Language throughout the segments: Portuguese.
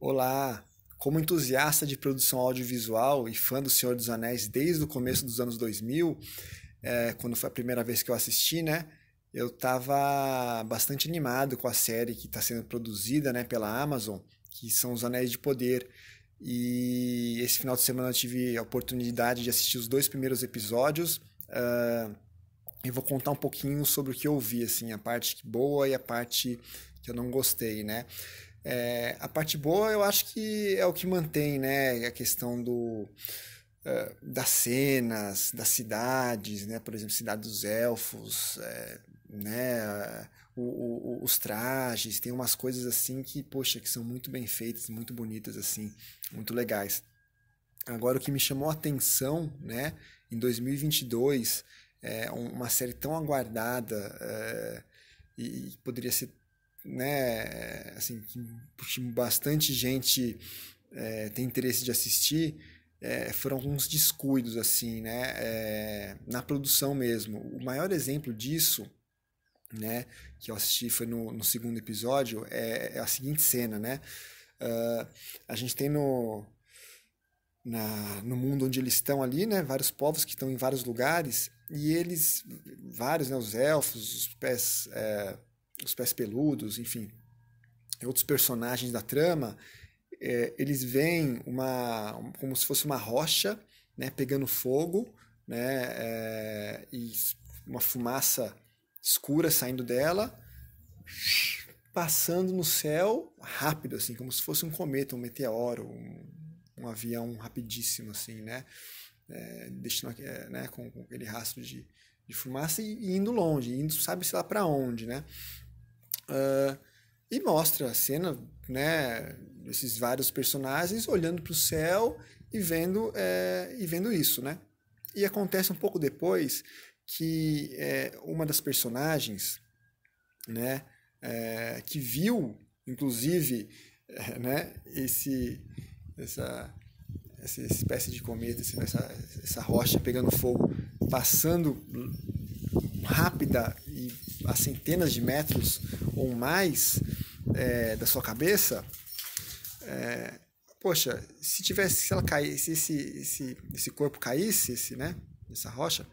Olá! Como entusiasta de produção audiovisual e fã do Senhor dos Anéis desde o começo dos anos 2000, é, quando foi a primeira vez que eu assisti, né? Eu estava bastante animado com a série que está sendo produzida né, pela Amazon, que são os Anéis de Poder. E esse final de semana eu tive a oportunidade de assistir os dois primeiros episódios. Uh, eu vou contar um pouquinho sobre o que eu vi, assim, a parte boa e a parte que eu não gostei, né? É, a parte boa eu acho que é o que mantém, né? A questão do é, das cenas, das cidades, né? Por exemplo, Cidade dos Elfos, é, né? O, o, os trajes, tem umas coisas assim que, poxa, que são muito bem feitas, muito bonitas assim, muito legais. Agora, o que me chamou a atenção, né? Em 2022, é, uma série tão aguardada é, e, e poderia ser né, assim, que bastante gente é, tem interesse de assistir, é, foram alguns descuidos, assim, né? É, na produção mesmo. O maior exemplo disso, né, que eu assisti foi no, no segundo episódio, é, é a seguinte cena, né? Uh, a gente tem no, na, no mundo onde eles estão ali, né? Vários povos que estão em vários lugares e eles, vários, né? Os elfos, os pés, é, os pés peludos, enfim, outros personagens da trama, é, eles veem uma, como se fosse uma rocha né, pegando fogo né, é, e uma fumaça escura saindo dela, passando no céu rápido, assim, como se fosse um cometa, um meteoro, um, um avião rapidíssimo, assim, né? É, deixando, é, né, com, com, aquele rastro de, de fumaça e, e, indo longe, indo sabe-se lá para onde, né? Uh, e mostra a cena, né? Esses vários personagens olhando para o céu e vendo, é, e vendo isso, né? E acontece um pouco depois que é, uma das personagens, né? É, que viu, inclusive, né? Esse, essa, essa espécie de cometa, essa, essa rocha pegando fogo, passando rápida e a centenas de metros ou mais é, da sua cabeça, é, poxa, se tivesse, se ela caísse, esse, esse, esse corpo caísse, esse, né, essa rocha,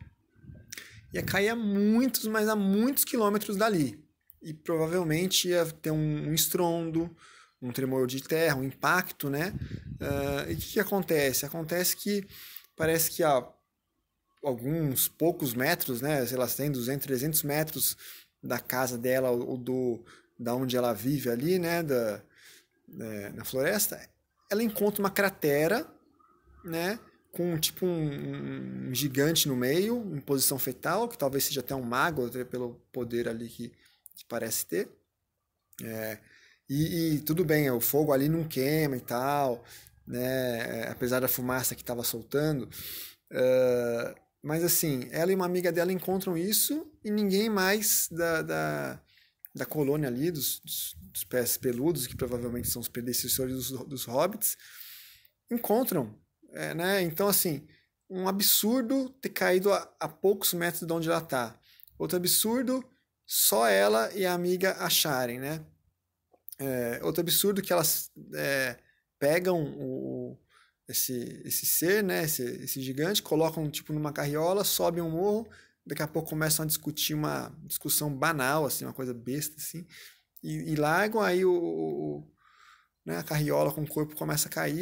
ia cair a muitos, mas a muitos quilômetros dali. E provavelmente ia ter um, um estrondo, um tremor de terra, um impacto, né? Uh, e o que, que acontece? Acontece que parece que a alguns poucos metros, né? Sei lá, tem 200, 300 metros da casa dela ou do da onde ela vive ali, né? Da, é, na floresta, ela encontra uma cratera, né? Com tipo um, um, gigante no meio, em posição fetal, que talvez seja até um mago, até pelo poder ali que, que parece ter. É, e, e, tudo bem, o fogo ali não queima e tal, né? É, apesar da fumaça que estava soltando. Mas assim, ela e uma amiga dela encontram isso e ninguém mais da, da, da colônia ali, dos, dos, dos pés peludos, que provavelmente são os predecessores dos, dos hobbits, encontram. É, né? Então, assim, um absurdo ter caído a, a poucos metros de onde ela está. Outro absurdo, só ela e a amiga acharem, né? É, outro absurdo que elas é, pegam o, esse, esse ser, né, esse, esse gigante, colocam tipo numa carriola, sobem um morro, daqui a pouco começam a discutir uma discussão banal, assim, uma coisa besta, assim, e, e largam, aí o, o, né, a carriola com o corpo começa a cair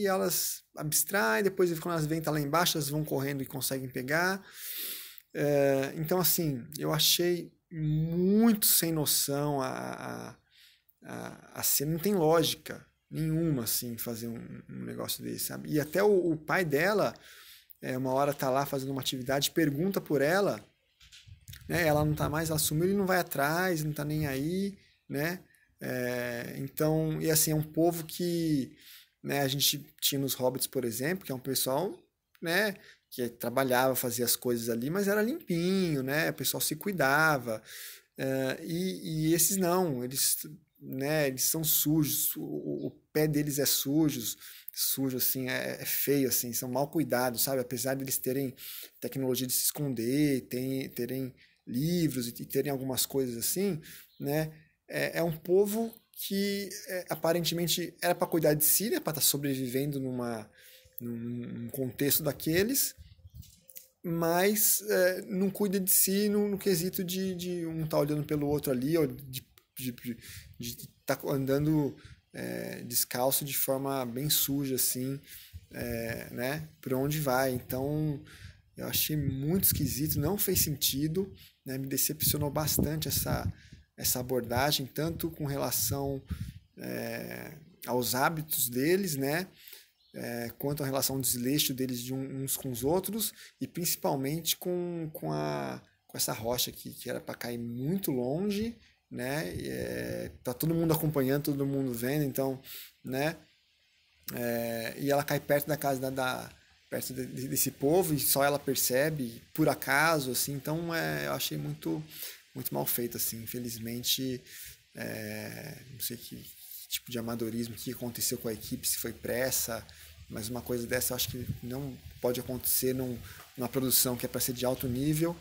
e elas abstraem, depois quando elas vêm tá lá embaixo, elas vão correndo e conseguem pegar. É, então, assim, eu achei muito sem noção a, a, a, a cena, não tem lógica, nenhuma, assim, fazer um, um negócio desse, sabe? E até o, o, pai dela, é, uma hora tá lá fazendo uma atividade, pergunta por ela, né? Ela não tá mais, assumindo sumiu, ele não vai atrás, não tá nem aí, né? É, então, e assim, é um povo que, né, a gente tinha nos hobbits, por exemplo, que é um pessoal, né, que trabalhava, fazia as coisas ali, mas era limpinho, né? O pessoal se cuidava. É, e, e esses não, eles né? Eles são sujos, o, pé deles é sujo, sujo assim, é, é, feio assim, são mal cuidados, sabe? Apesar deles terem tecnologia de se esconder, tem, terem livros e terem algumas coisas assim, né? É, é um povo que é, aparentemente era para cuidar de si, né? Para estar tá sobrevivendo numa num, contexto daqueles, mas é, não cuida de si no, no quesito de, de um estar tá olhando pelo outro ali, ou de de estar tá andando é, descalço de forma bem suja, assim, é, né? Por onde vai. Então, eu achei muito esquisito, não fez sentido, né? Me decepcionou bastante essa, essa abordagem, tanto com relação é, aos hábitos deles, né? É, quanto à relação ao desleixo deles de uns com os outros e principalmente com, com, a, com essa rocha aqui, que era para cair muito longe né? É, tá todo mundo acompanhando, todo mundo vendo, então, né? É, e ela cai perto da casa da, da perto de, de, desse povo e só ela percebe por acaso, assim. Então, é, eu achei muito muito mal feito, assim. Infelizmente, é, não sei que, que tipo de amadorismo que aconteceu com a equipe, se foi pressa, mas uma coisa dessa eu acho que não pode acontecer num, numa produção que é para ser de alto nível.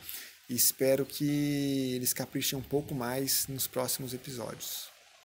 E espero que eles caprichem um pouco mais nos próximos episódios.